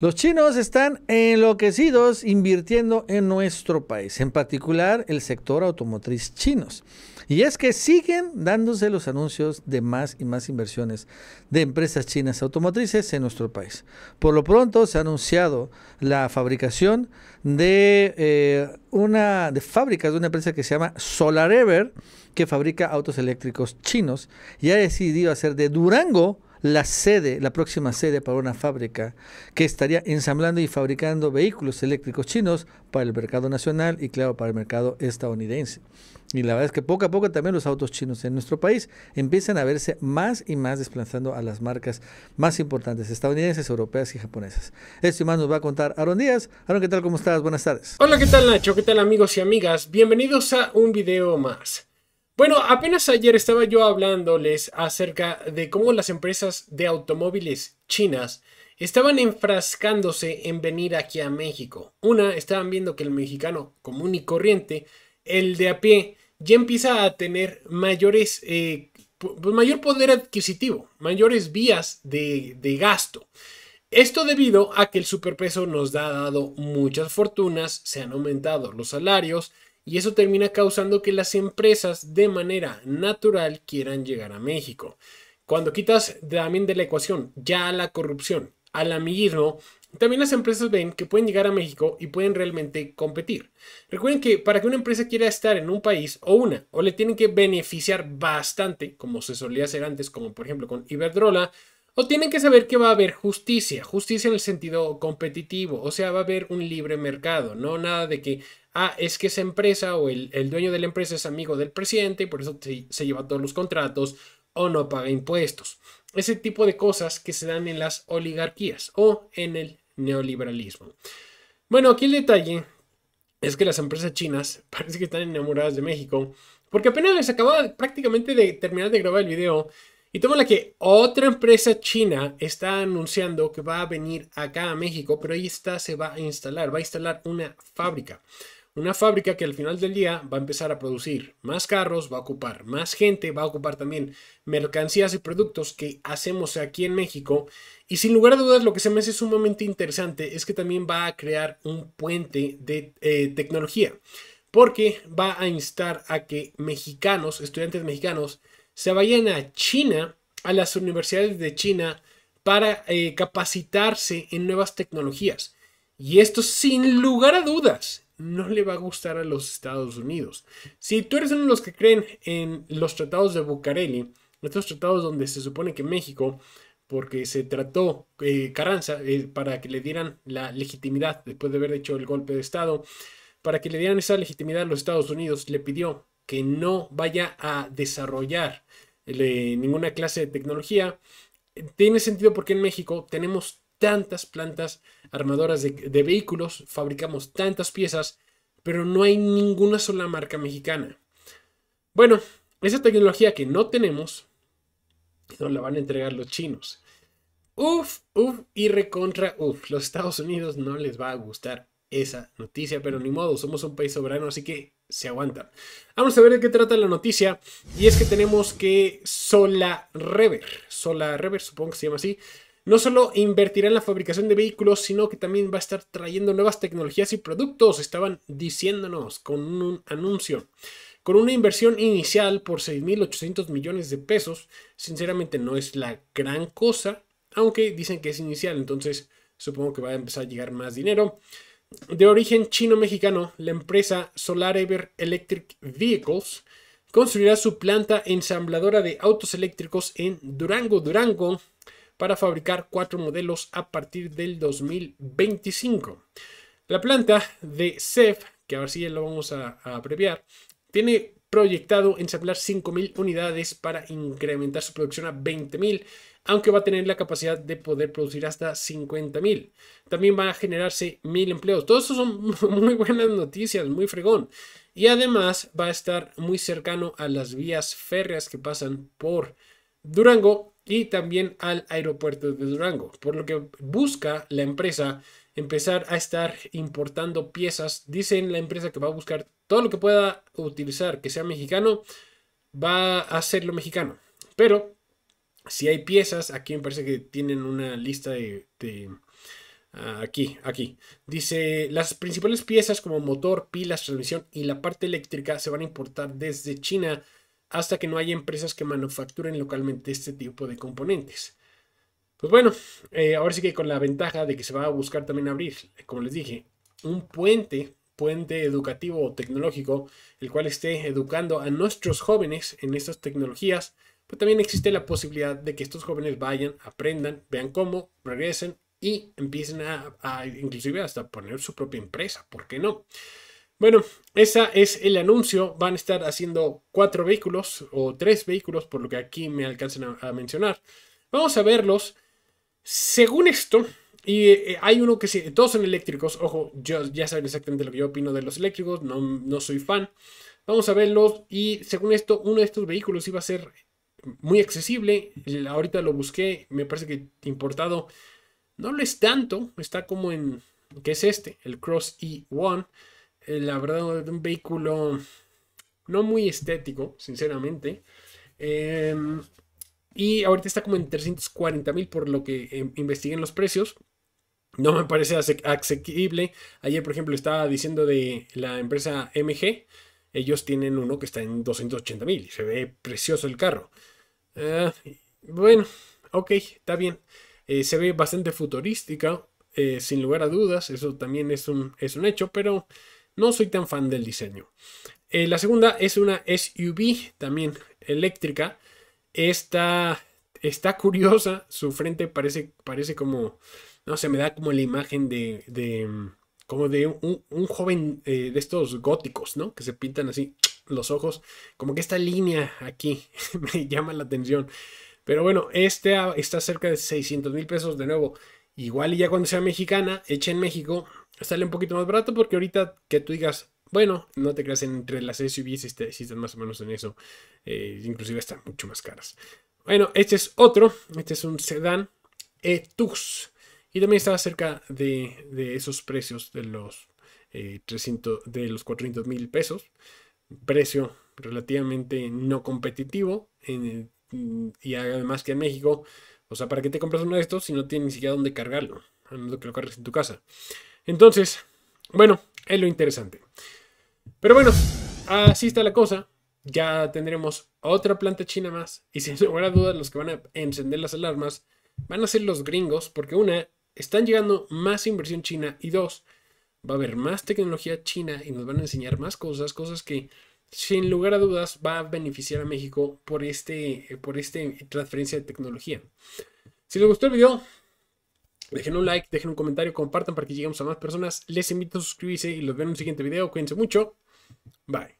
Los chinos están enloquecidos invirtiendo en nuestro país, en particular el sector automotriz chinos. Y es que siguen dándose los anuncios de más y más inversiones de empresas chinas automotrices en nuestro país. Por lo pronto se ha anunciado la fabricación de eh, una de fábricas de una empresa que se llama Solar Ever, que fabrica autos eléctricos chinos y ha decidido hacer de Durango la sede, la próxima sede para una fábrica que estaría ensamblando y fabricando vehículos eléctricos chinos para el mercado nacional y claro, para el mercado estadounidense. Y la verdad es que poco a poco también los autos chinos en nuestro país empiezan a verse más y más desplazando a las marcas más importantes estadounidenses, europeas y japonesas. Esto y más nos va a contar Aaron Díaz. Aaron, ¿qué tal? ¿Cómo estás? Buenas tardes. Hola, ¿qué tal Nacho? ¿Qué tal amigos y amigas? Bienvenidos a un video más. Bueno, apenas ayer estaba yo hablándoles acerca de cómo las empresas de automóviles chinas estaban enfrascándose en venir aquí a México. Una, estaban viendo que el mexicano común y corriente, el de a pie, ya empieza a tener mayores, eh, pues, mayor poder adquisitivo, mayores vías de, de gasto. Esto debido a que el superpeso nos ha dado muchas fortunas, se han aumentado los salarios, y eso termina causando que las empresas de manera natural quieran llegar a México. Cuando quitas también de la ecuación ya la corrupción, al amiguismo, también las empresas ven que pueden llegar a México y pueden realmente competir. Recuerden que para que una empresa quiera estar en un país o una, o le tienen que beneficiar bastante, como se solía hacer antes, como por ejemplo con Iberdrola, o tienen que saber que va a haber justicia, justicia en el sentido competitivo, o sea, va a haber un libre mercado, no nada de que, ah, es que esa empresa o el, dueño de la empresa es amigo del presidente y por eso se, se lleva todos los contratos o no paga impuestos. Ese tipo de cosas que se dan en las oligarquías o en el neoliberalismo. Bueno, aquí el detalle es que las empresas chinas parece que están enamoradas de México, porque apenas les acababa prácticamente de terminar de grabar el video y la que otra empresa china está anunciando que va a venir acá a México, pero ahí está, se va a instalar, va a instalar una fábrica. Una fábrica que al final del día va a empezar a producir más carros, va a ocupar más gente, va a ocupar también mercancías y productos que hacemos aquí en México. Y sin lugar a dudas, lo que se me hace sumamente interesante es que también va a crear un puente de eh, tecnología, porque va a instar a que mexicanos, estudiantes mexicanos, se vayan a China, a las universidades de China, para eh, capacitarse en nuevas tecnologías. Y esto sin lugar a dudas no le va a gustar a los Estados Unidos. Si tú eres uno de los que creen en los tratados de Bucareli, estos tratados donde se supone que México, porque se trató eh, Carranza eh, para que le dieran la legitimidad después de haber hecho el golpe de Estado, para que le dieran esa legitimidad a los Estados Unidos, le pidió que no vaya a desarrollar eh, ninguna clase de tecnología. Tiene sentido porque en México tenemos tantas plantas armadoras de, vehículos, fabricamos tantas piezas, pero no hay ninguna sola marca mexicana. Bueno, esa tecnología que no tenemos, nos la van a entregar los chinos. Uf, uf y recontra, uf, los Estados Unidos no les va a gustar esa noticia, pero ni modo, somos un país soberano, así que se aguanta. Vamos a ver de qué trata la noticia. Y es que tenemos que Sola Rever, Sola Rever, supongo que se llama así, no solo invertirá en la fabricación de vehículos, sino que también va a estar trayendo nuevas tecnologías y productos, estaban diciéndonos con un anuncio. Con una inversión inicial por 6.800 millones de pesos, sinceramente no es la gran cosa, aunque dicen que es inicial, entonces supongo que va a empezar a llegar más dinero de origen chino-mexicano, la empresa Solar Ever Electric Vehicles construirá su planta ensambladora de autos eléctricos en Durango, Durango, para fabricar cuatro modelos a partir del 2025. La planta de CEF, que ahora sí ya lo vamos a, a abreviar, tiene proyectado ensamblar 5.000 unidades para incrementar su producción a 20.000 aunque va a tener la capacidad de poder producir hasta 50.000. También va a generarse 1.000 empleos. Todos eso son muy buenas noticias, muy fregón. Y además va a estar muy cercano a las vías férreas que pasan por Durango y también al aeropuerto de Durango, por lo que busca la empresa empezar a estar importando piezas. Dicen la empresa que va a buscar todo lo que pueda utilizar que sea mexicano, va a hacerlo mexicano. Pero si hay piezas, aquí me parece que tienen una lista de, ah, aquí, aquí. Dice, las principales piezas como motor, pilas, transmisión y la parte eléctrica se van a importar desde China hasta que no haya empresas que manufacturen localmente este tipo de componentes. Pues bueno, eh, ahora sí que con la ventaja de que se va a buscar también abrir, como les dije, un puente, puente educativo o tecnológico, el cual esté educando a nuestros jóvenes en estas tecnologías pero pues también existe la posibilidad de que estos jóvenes vayan, aprendan, vean cómo, regresen y empiecen a, inclusive hasta poner su propia empresa. ¿Por qué no? Bueno, ese es el anuncio. Van a estar haciendo cuatro vehículos o tres vehículos, por lo que aquí me alcanzan a, mencionar. Vamos a verlos. Según esto, y eh, hay uno que sí, todos son eléctricos. Ojo, yo, ya saben exactamente lo que yo opino de los eléctricos, no, no soy fan. Vamos a verlos. Y según esto, uno de estos vehículos iba a ser muy accesible. Ahorita lo busqué, me parece que importado no lo es tanto, está como en, ¿qué es este? El Cross E1. Eh, la verdad, un vehículo no muy estético, sinceramente. Em, y ahorita está como en 340 mil por lo que em, investiguen los precios. No me parece asequible. Ayer, por ejemplo, estaba diciendo de la empresa MG ellos tienen uno que está en 280 mil. Se ve precioso el carro. Ah, bueno, ok, está bien. Eh, se ve bastante futurística, eh, sin lugar a dudas, eso también es un, es un hecho, pero no soy tan fan del diseño. Eh, la segunda es una SUV, también eléctrica. está curiosa, su frente parece, parece como, no sé, me da como la imagen de, como de un, un joven de estos góticos, ¿no? Que se pintan así los ojos, como que esta línea aquí me llama la atención. Pero bueno, este está cerca de 600 mil pesos de nuevo. Igual y ya cuando sea mexicana, hecha en México, sale un poquito más barato porque ahorita que tú digas, bueno, no te creas, entre las SUVs existen más o menos en eso. Eh, inclusive están mucho más caras. Bueno, este es otro. Este es un sedán e Y también estaba cerca de, esos precios de los, 300, eh, de los 400 mil pesos precio relativamente no competitivo. y además que en México, o sea, ¿para qué te compras uno de estos si no tienes ni siquiera dónde cargarlo? A menos que lo cargues en tu casa. Entonces, bueno, es lo interesante. Pero bueno, así está la cosa. Ya tendremos otra planta china más. Y sin lugar a dudas, los que van a encender las alarmas van a ser los gringos, porque una, están llegando más inversión china y dos, va a haber más tecnología china y nos van a enseñar más cosas, cosas que sin lugar a dudas va a beneficiar a México por este eh, por esta transferencia de tecnología. Si les gustó el video, dejen un like, dejen un comentario, compartan para que lleguemos a más personas. Les invito a suscribirse y los veo en un siguiente video. Cuídense mucho. Bye.